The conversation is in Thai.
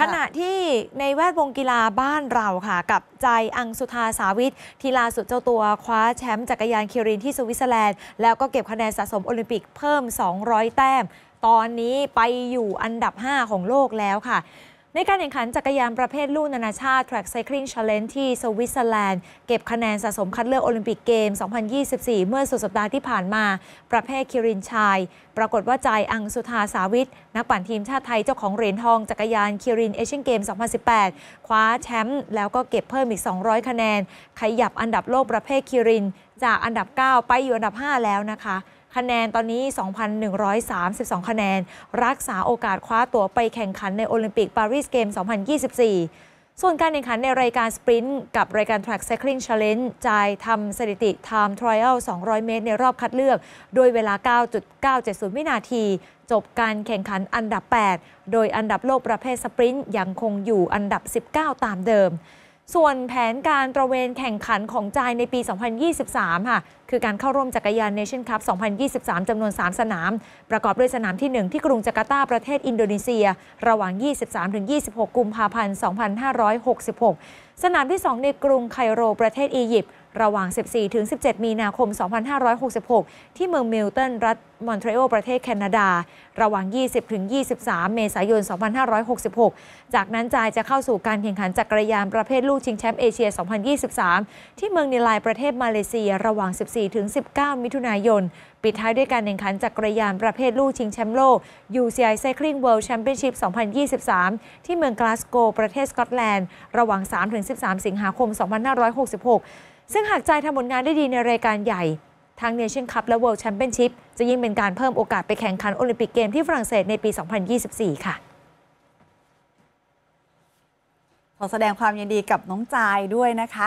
ขณะที่ในแวดวงกีฬาบ้านเราค่ะ กับใจอังสุธาสาวิททีลาสุดเจ้าตัว คว้าแชมป์จักรยานคิรินที่สวิตเซอร์แลนด์ แล้วก็เก็บคะแนนสะสมโอลิมปิกเพิ่ม 200 แต้ม ตอนนี้ไปอยู่อันดับ 5 ของโลกแล้วค่ะในการแข่งขัน จักรยานประเภทลู่นานาชาติ Track Cycling Challenge ที่ สวิตเซอร์แลนด์ เก็บคะแนนสะสมคัดเลือกโอลิมปิกเกม 2024 เมื่อสุดสัปดาห์ที่ผ่านมาประเภทคิรินชาย ปรากฏว่าใจอังสุธาสาวิทนักปั่นทีมชาติไทยเจ้าของเหรียญทอง จักรยานคิรินเอเชียนเกม 2018 คว้าแชมป์แล้วก็เก็บเพิ่มอีก 200 คะแนน ขยับอันดับโลกประเภทคิรินจากอันดับ 9 ไปอยู่อันดับ 5 แล้วนะคะคะแนนตอนนี้ 2,132 คะแนน รักษาโอกาสคว้าตั๋วไปแข่งขันในโอลิมปิกปารีสเกม2024 ส่วนการแข่งขันในรายการสปรินต์กับรายการ Track Cycling Challenge จายทำสถิติ Time Trial 200 เมตร ในรอบคัดเลือก โดยเวลา 9.970 วินาที จบการแข่งขันอันดับ 8 โดยอันดับโลกประเภทสปรินต์ยังคงอยู่อันดับ 19 ตามเดิมส่วนแผนการตระเวนแข่งขันของจายในปี 2023 ค่ะคือการเข้าร่วมจักรยานเนชั่นคัพ2023 จำนวน 3 สนาม ประกอบด้วยสนามที่ 1 ที่กรุงจาการ์ตาประเทศอินโดนีเซีย ระหว่าง 23-26 กุมภาพันธ์ 2566 สนามที่ 2 ในกรุงไคโรประเทศอียิปต์ระหว่าง 14-17 มีนาคม 2566 ที่เมืองมิลตัน รัฐมอนทรีออล ประเทศแคนาดา ระหว่าง 20-23 เมษายน 2566 จากนั้นจายจะเข้าสู่การแข่งขันจักรยานประเภทลูกชิงแชมป์เอเชีย 2023 ที่เมืองนิลายประเทศมาเลเซีย ระหว่าง 14-19 มิถุนายน ปิดท้ายด้วยการแข่งขันจักรยานประเภทลูกชิงแชมป์โลก UCI Cycling World Championship 2023 ที่เมืองกลาสโกประเทศสกอตแลนด์ ระหว่าง 3-13 สิงหาคม 2566ซึ่งหากใจทำผลงานได้ดีในรายการใหญ่ ทั้งเนชั่นคัพและเวิลด์แชมเปี้ยนชิพจะยิ่งเป็นการเพิ่มโอกาสไปแข่งขัน โอลิมปิกเกมที่ฝรั่งเศสในปี 2024 ค่ะ ขอแสดงความยินดีกับน้องจายด้วยนะคะ